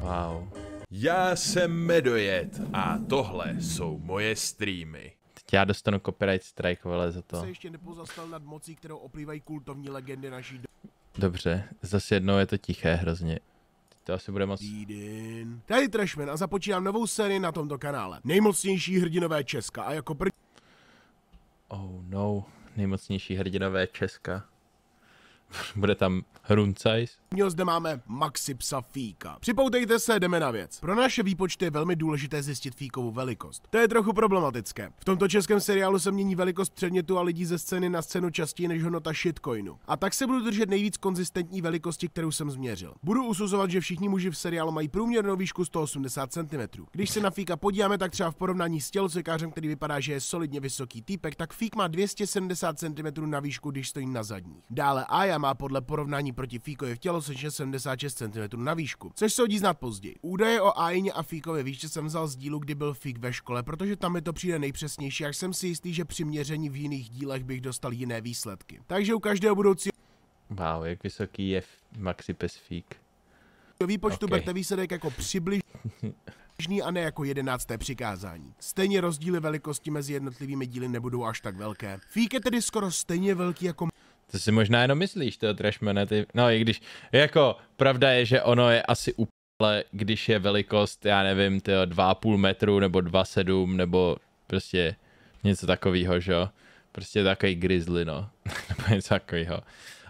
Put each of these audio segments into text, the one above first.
Wow. Já jsem Medojet a tohle jsou moje streamy. Teď já dostanu copyright strike, vole, za to. Se ještě nepozastal nad mocí, kterou oplývají kultovní legendy naší do... Dobře, zase jednou je to tiché hrozně. To asi bude moc... Týden. Tady Trashman a započínám novou sérii na tomto kanále. Nejmocnější hrdinové Česka a jako první... Oh no nejmocnější hrdinové Česka. Bude tam Hruncajs. zde máme Maxi psa Fíka. Připoutejte se, jdeme na věc. Pro naše výpočty je velmi důležité zjistit fíkovou velikost. To je trochu problematické. V tomto českém seriálu se mění velikost předmětu a lidí ze scény na scénu častěji než hodnota shitcoinu. A tak se budu držet nejvíc konzistentní velikosti, kterou jsem změřil. Budu usuzovat, že všichni muži v seriálu mají průměrnou výšku 180 cm. Když se na Fíka podíváme, tak třeba v porovnání s tělocvikářem, který vypadá, že je solidně vysoký týpek, tak Fík má 270 cm na výšku, když stojí na zadních. Dále Aja má podle porovnání proti Fíkovi v tělocvičně 76 cm na výšku, což se hodí znát později. Údaje o Aině a Fíkovi výšce jsem vzal z dílu, kdy byl Fík ve škole, protože tam mi to přijde nejpřesnější, jak jsem si jistý, že při měření v jiných dílech bych dostal jiné výsledky. Takže u každého budoucího... Wow, jak vysoký je Maxi Pes Fík. Do výpočtu okay. berte výsledek jako přibliž... a ne jako jedenácté přikázání. Stejně rozdíly velikosti mezi jednotlivými díly nebudou až tak velké. Fík je tedy skoro stejně velký jako to si možná jenom myslíš, to trashmane, ty... No i když, jako, pravda je, že ono je asi úplně, když je velikost, já nevím, ty 2,5 metru, nebo 2,7, nebo prostě něco takového, že jo? Prostě takový grizzly, no. nebo něco takového.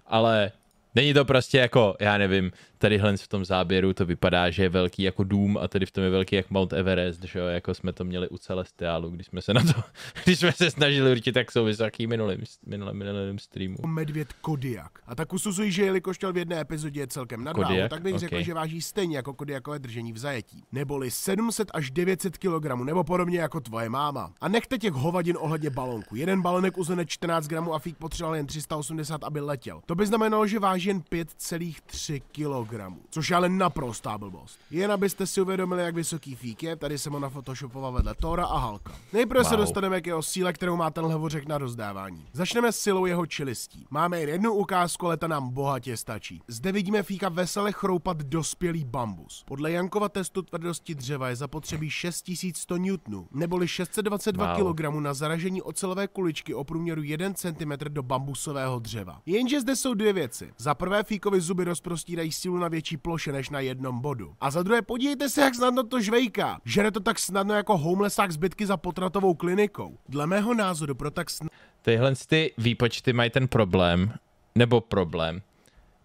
Ale není to prostě jako, já nevím, tadyhle v tom záběru to vypadá, že je velký jako dům a tady v tom je velký jak Mount Everest, že jo, jako jsme to měli u Celestiálu, když jsme se na to, když jsme se snažili určit, tak jsou vysoký minulým, minulým, minulým streamu. Medvěd Kodiak. A tak usuzuji, že jelikož měl v jedné epizodě je celkem nad váhu, tak bych okay. že váží stejně jako Kodiakové držení v zajetí. Neboli 700 až 900 kg, nebo podobně jako tvoje máma. A nechte těch hovadin ohledně balonku. Jeden balonek uzene 14 gramů a Fík potřeboval jen 380, aby letěl. To by znamenalo, že váží jen 5,3 kg kilogramů, což je ale naprostá blbost. Jen abyste si uvědomili, jak vysoký fík je, tady jsem ho Photoshopoval vedle Tora a Halka. Nejprve wow. se dostaneme k jeho síle, kterou má ten vořek na rozdávání. Začneme s silou jeho čelistí. Máme jen jednu ukázku, ale ta nám bohatě stačí. Zde vidíme fíka vesele chroupat dospělý bambus. Podle Jankova testu tvrdosti dřeva je zapotřebí 6100 Newtonů, neboli 622 wow. kg na zaražení ocelové kuličky o průměru 1 cm do bambusového dřeva. Jenže zde jsou dvě věci. Za prvé fíkovi zuby rozprostírají sílu na větší ploše než na jednom bodu. A za druhé, podívejte se, jak snadno to žvejká. Žere to tak snadno jako homelessák zbytky za potratovou klinikou. Dle mého názoru pro tak snadno... Tyhle ty výpočty mají ten problém. Nebo problém.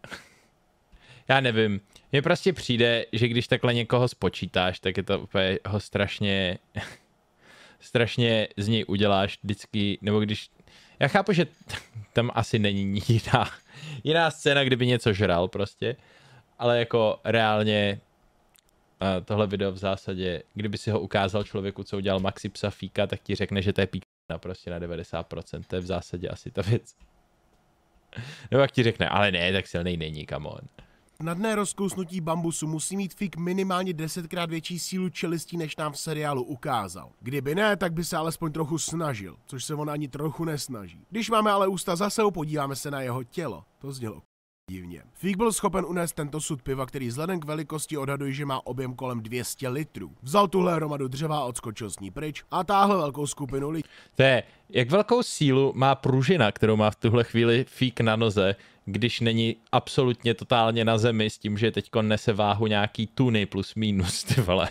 Já nevím. Mně prostě přijde, že když takhle někoho spočítáš, tak je to úplně ho strašně... strašně z něj uděláš vždycky, nebo když... Já chápu, že tam asi není jiná, jiná scéna, kdyby něco žral prostě, ale jako reálně uh, tohle video v zásadě, kdyby si ho ukázal člověku, co udělal Maxi psa Fíka, tak ti řekne, že to je na prostě na 90%. To je v zásadě asi ta věc. Nebo jak ti řekne, ale ne, tak silný není, come on. Na dne rozkousnutí bambusu musí mít fik minimálně desetkrát větší sílu čelistí, než nám v seriálu ukázal. Kdyby ne, tak by se alespoň trochu snažil, což se on ani trochu nesnaží. Když máme ale ústa za sebou, podíváme se na jeho tělo. To znělo divně. Fík byl schopen unést tento sud piva, který vzhledem k velikosti odhaduji, že má objem kolem 200 litrů. Vzal tuhle hromadu dřeva, odskočil s ní pryč a táhl velkou skupinu lidí. To je, jak velkou sílu má pružina, kterou má v tuhle chvíli fík na noze, když není absolutně totálně na zemi s tím, že teď nese váhu nějaký tuny plus minus, ty vole.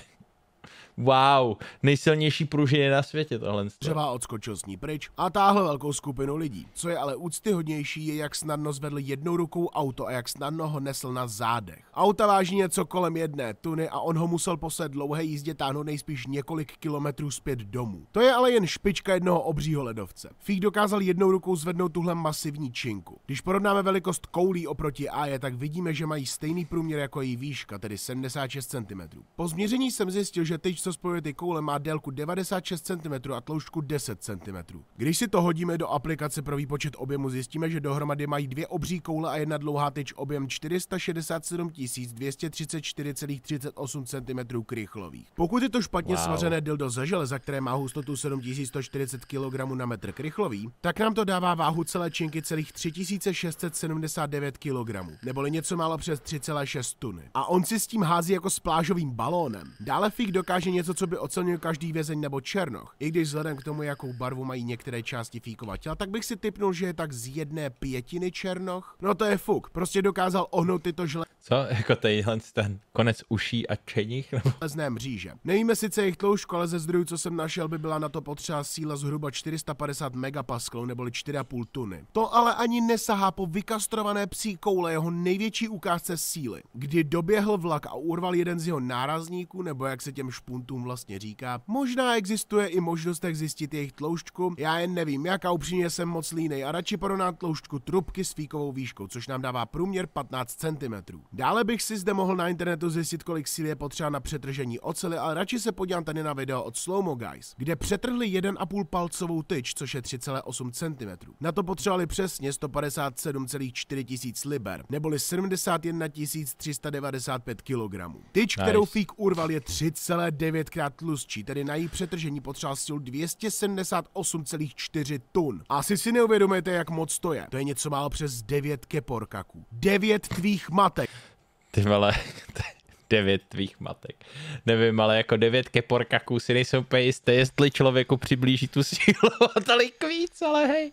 Wow, nejsilnější pružiny na světě tohle. Dřeva odskočil s ní pryč a táhl velkou skupinu lidí. Co je ale úctyhodnější, je jak snadno zvedl jednou rukou auto a jak snadno ho nesl na zádech. Auta váží něco kolem jedné tuny a on ho musel po své dlouhé jízdě táhnout nejspíš několik kilometrů zpět domů. To je ale jen špička jednoho obřího ledovce. Fík dokázal jednou rukou zvednout tuhle masivní činku. Když porovnáme velikost koulí oproti je, tak vidíme, že mají stejný průměr jako její výška, tedy 76 cm. Po změření jsem zjistil, že teď co ty koule má délku 96 cm a tloušťku 10 cm. Když si to hodíme do aplikace pro výpočet objemu, zjistíme, že dohromady mají dvě obří koule a jedna dlouhá tyč objem 467 234,38 cm krychlových. Pokud je to špatně wow. svařené dildo ze železa, které má hustotu 7140 kg na metr krychlový, tak nám to dává váhu celé činky celých 3679 kg, neboli něco málo přes 3,6 tuny. A on si s tím hází jako s plážovým balónem. Dále Fik dokáže něco, co by ocenil každý vězeň nebo černoch. I když vzhledem k tomu, jakou barvu mají některé části fíkova těla, tak bych si typnul, že je tak z jedné pětiny černoch. No to je fuk, prostě dokázal ohnout tyto žle... Co? Jako tadyhle ten konec uší a čenich? Nebo... ...lezném mříže. Nevíme sice jejich tloušku, ale ze zdrojů, co jsem našel, by byla na to potřeba síla zhruba 450 megapasklů neboli 4,5 tuny. To ale ani nesahá po vykastrované psí koule jeho největší ukázce síly, kdy doběhl vlak a urval jeden z jeho nárazníků, nebo jak se těm špůn pacientům vlastně říká. Možná existuje i možnost, jak zjistit jejich tloušťku, já jen nevím jak a upřímně jsem moc línej a radši porovnám tloušťku trubky s fíkovou výškou, což nám dává průměr 15 cm. Dále bych si zde mohl na internetu zjistit, kolik síly je potřeba na přetržení ocely, ale radši se podívám tady na video od Slowmo Guys, kde přetrhli 1,5 palcovou tyč, což je 3,8 cm. Na to potřebovali přesně 157,4 tisíc liber, neboli 71 395 kg. Tyč, nice. kterou Fík urval, je 3,9 9krát tlustší, tedy na její přetržení potřeboval sílu 278,4 tun. Asi si neuvědomujete, jak moc to je. To je něco málo přes 9 keporkaků. 9 tvých matek. Ty vole, devět tvých matek. Nevím, ale jako devět keporkaků si nejsou úplně jisté, jestli člověku přiblíží tu sílu a tolik víc, ale hej.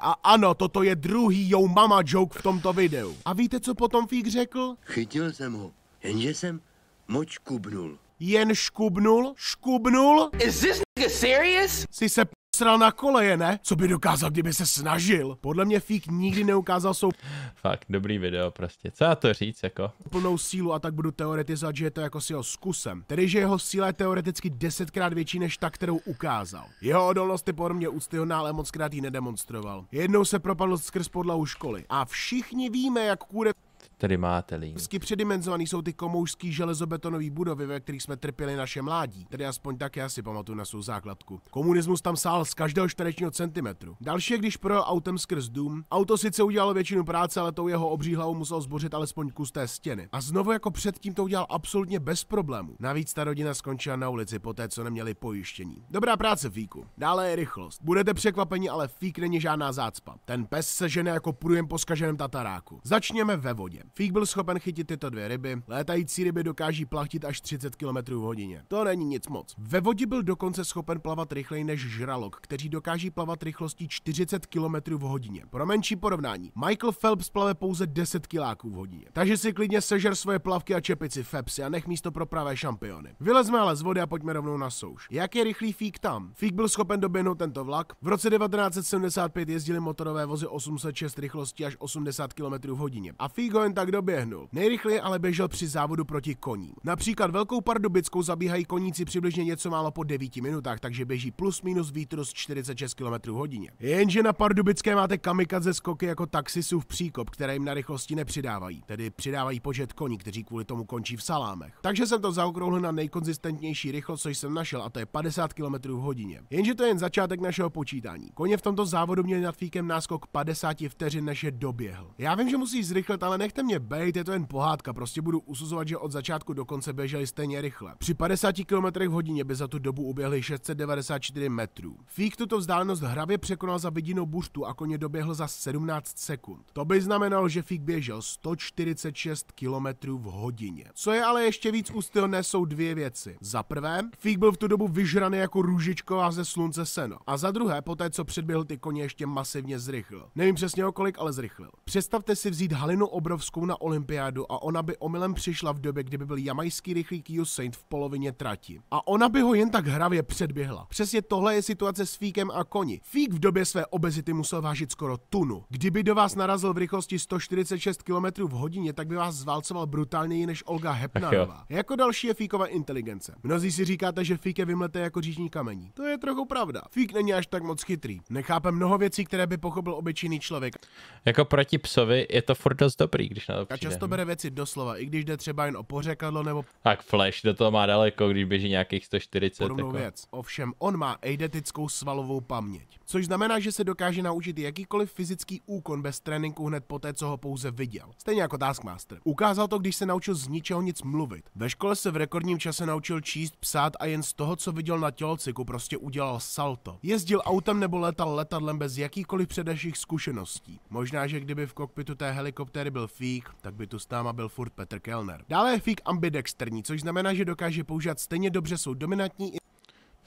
A ano, toto je druhý Yo Mama joke v tomto videu. A víte, co potom Fík řekl? Chytil jsem ho, jenže jsem moč kubnul jen škubnul, škubnul. Is this nigga serious? Si se sral na koleje, ne? Co by dokázal, kdyby se snažil? Podle mě Fík nikdy neukázal svou... Fakt, dobrý video prostě. Co já to říct, jako? Plnou sílu a tak budu teoretizovat, že je to jako s jeho zkusem. Tedy, že jeho síla je teoreticky desetkrát větší než ta, kterou ukázal. Jeho odolnost je podle mě úctyhodná, ale moc krát ji nedemonstroval. Jednou se propadl skrz podlahu školy. A všichni víme, jak kůre tedy máte lín. předimenzovaný jsou ty komoušský železobetonové budovy, ve kterých jsme trpěli naše mládí. Tedy aspoň tak já si pamatuju na svou základku. Komunismus tam sál z každého čtverečního centimetru. Další když projel autem skrz dům. Auto sice udělalo většinu práce, ale tou jeho obří hlavu musel zbořit alespoň kus té stěny. A znovu jako předtím to udělal absolutně bez problémů. Navíc ta rodina skončila na ulici poté, co neměli pojištění. Dobrá práce, Fíku. Dále je rychlost. Budete překvapeni, ale Fík není žádná zácpa. Ten pes se žene jako průjem po skaženém tataráku. Začněme ve vodě vodě. Fík byl schopen chytit tyto dvě ryby, létající ryby dokáží plachtit až 30 km v hodině. To není nic moc. Ve vodě byl dokonce schopen plavat rychleji než žralok, kteří dokáží plavat rychlostí 40 km v hodině. Pro menší porovnání, Michael Phelps plave pouze 10 kiláků v hodině. Takže si klidně sežer svoje plavky a čepici Pepsi a nech místo pro pravé šampiony. Vylezme ale z vody a pojďme rovnou na souš. Jak je rychlý Fík tam? Fík byl schopen doběhnout tento vlak. V roce 1975 jezdili motorové vozy 806 rychlostí až 80 km v hodině a Fík ho jen tak doběhnul. Nejrychleji ale běžel při závodu proti koním. Například velkou pardubickou zabíhají koníci přibližně něco málo po 9 minutách, takže běží plus minus vítr z 46 km hodině. Jenže na pardubické máte kamikaze skoky jako taxisů v příkop, které jim na rychlosti nepřidávají, tedy přidávají počet koní, kteří kvůli tomu končí v salámech. Takže jsem to zaokrouhl na nejkonzistentnější rychlost, co jsem našel, a to je 50 km v hodině. Jenže to je jen začátek našeho počítání. Koně v tomto závodu měli nad fíkem náskok 50 vteřin, než je doběhl. Já vím, že musí zrychlit, ale ne nechte mě bejt, je to jen pohádka, prostě budu usuzovat, že od začátku do konce běželi stejně rychle. Při 50 km v hodině by za tu dobu uběhli 694 metrů. Fík tuto vzdálenost hravě překonal za vidinou buštu a koně doběhl za 17 sekund. To by znamenalo, že Fík běžel 146 km v hodině. Co je ale ještě víc ústylné, jsou dvě věci. Za prvé, Fík byl v tu dobu vyžraný jako růžičková ze slunce seno. A za druhé, poté co předběhl ty koně ještě masivně zrychlil. Nevím přesně o kolik, ale zrychlil. Představte si vzít halinu obrov Šafárovskou na olympiádu a ona by omylem přišla v době, kdyby byl jamajský rychlík Usain v polovině trati. A ona by ho jen tak hravě předběhla. Přesně tohle je situace s Fíkem a koni. Fík v době své obezity musel vážit skoro tunu. Kdyby do vás narazil v rychlosti 146 km v hodině, tak by vás zválcoval brutálněji než Olga Hepnarová. Jako další je Fíkova inteligence. Mnozí si říkáte, že Fík je vymleté jako říční kamení. To je trochu pravda. Fík není až tak moc chytrý. Nechápe mnoho věcí, které by pochopil obyčejný člověk. Jako proti psovi je to furt dost dobrý dobrý, když na to přijde. A často bere věci doslova, i když jde třeba jen o pořekadlo nebo... Tak Flash do toho má daleko, když běží nějakých 140. Podobnou jako. věc. Ovšem, on má eidetickou svalovou paměť, což znamená, že se dokáže naučit jakýkoliv fyzický úkon bez tréninku hned poté, co ho pouze viděl. Stejně jako Taskmaster. Ukázal to, když se naučil z ničeho nic mluvit. Ve škole se v rekordním čase naučil číst, psát a jen z toho, co viděl na tělociku, prostě udělal salto. Jezdil autem nebo letal letadlem bez jakýkoliv předešlých zkušeností. Možná, že kdyby v kokpitu té helikoptéry byl Fík, tak by tu s náma byl furt Petr Kellner. Dále je Fík ambidexterní, což znamená, že dokáže používat stejně dobře svou dominantní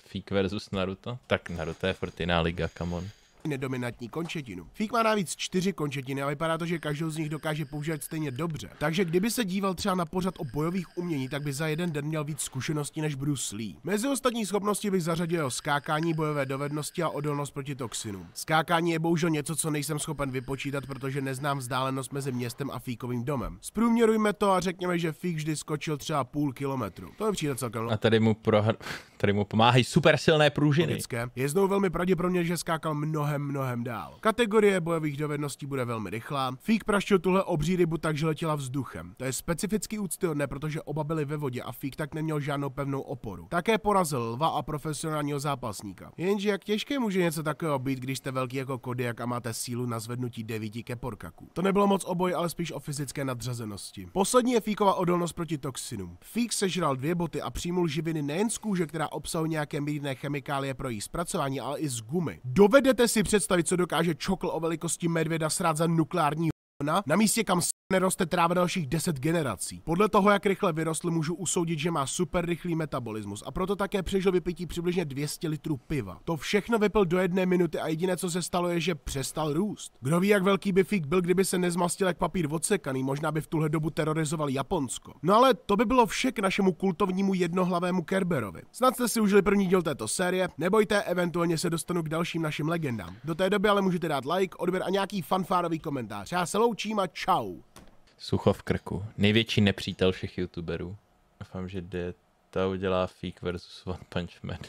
Fík versus Naruto? Tak Naruto je furt jiná liga, come on nedominantní končetinu. Fík má navíc čtyři končetiny a vypadá to, že každou z nich dokáže používat stejně dobře. Takže kdyby se díval třeba na pořad o bojových umění, tak by za jeden den měl víc zkušeností než Bruce Lee. Mezi ostatní schopnosti bych zařadil skákání, bojové dovednosti a odolnost proti toxinům. Skákání je bohužel něco, co nejsem schopen vypočítat, protože neznám vzdálenost mezi městem a Fíkovým domem. Zprůměrujme to a řekněme, že Fík vždy skočil třeba půl kilometru. To je přijde celkem. A tady mu, pro... tady mu pomáhají super silné pružiny. Je znovu velmi pravděpodobně, že skákal mnohem mnohem, mnohem dál. Kategorie bojových dovedností bude velmi rychlá. Fík praštil tuhle obří rybu tak, že letěla vzduchem. To je specificky úctyhodné, protože oba byli ve vodě a Fík tak neměl žádnou pevnou oporu. Také porazil lva a profesionálního zápasníka. Jenže jak těžké může něco takového být, když jste velký jako Kodiak a máte sílu na zvednutí devíti keporkaků. To nebylo moc oboj, ale spíš o fyzické nadřazenosti. Poslední je Fíková odolnost proti toxinům. Fík sežral dvě boty a přijmul živiny nejen z kůže, která obsahuje nějaké mírné chemikálie pro její zpracování, ale i z gumy. Dovedete si si představit, co dokáže čokl o velikosti medvěda srát za nukleární na místě, kam neroste tráva dalších 10 generací. Podle toho, jak rychle vyrostl, můžu usoudit, že má super rychlý metabolismus a proto také přežil vypití přibližně 200 litrů piva. To všechno vypil do jedné minuty a jediné, co se stalo, je, že přestal růst. Kdo ví, jak velký by fík byl, kdyby se nezmastil jak papír odsekaný, možná by v tuhle dobu terorizoval Japonsko. No ale to by bylo vše k našemu kultovnímu jednohlavému Kerberovi. Snad jste si užili první díl této série, nebojte, eventuálně se dostanu k dalším našim legendám. Do té doby ale můžete dát like, odběr a nějaký fanfárový komentář. Já se loučím a čau. Sucho v krku. Největší nepřítel všech youtuberů. Doufám, že ta udělá fík versus One Punch Man.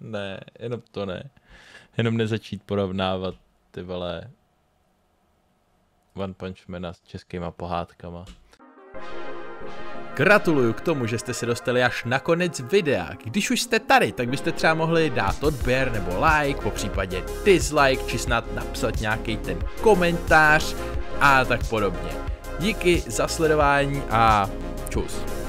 Ne, jenom to ne. Jenom nezačít porovnávat ty vole One Punch Mana s českýma pohádkama. Gratuluju k tomu, že jste se dostali až na konec videa. Když už jste tady, tak byste třeba mohli dát odběr nebo like, po případě dislike, či snad napsat nějaký ten komentář a tak podobně. Díky za sledování a čus.